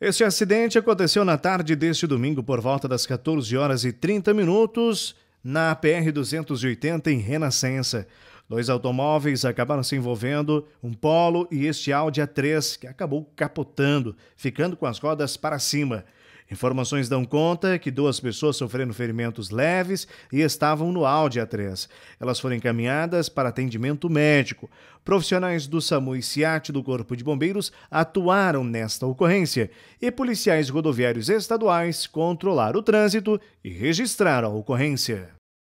Este acidente aconteceu na tarde deste domingo por volta das 14 horas e 30 minutos na PR 280 em Renascença. Dois automóveis acabaram se envolvendo, um Polo e este Audi A3, que acabou capotando, ficando com as rodas para cima. Informações dão conta que duas pessoas sofreram ferimentos leves e estavam no Audi A3. Elas foram encaminhadas para atendimento médico. Profissionais do SAMU e SIAT do Corpo de Bombeiros atuaram nesta ocorrência e policiais rodoviários estaduais controlaram o trânsito e registraram a ocorrência.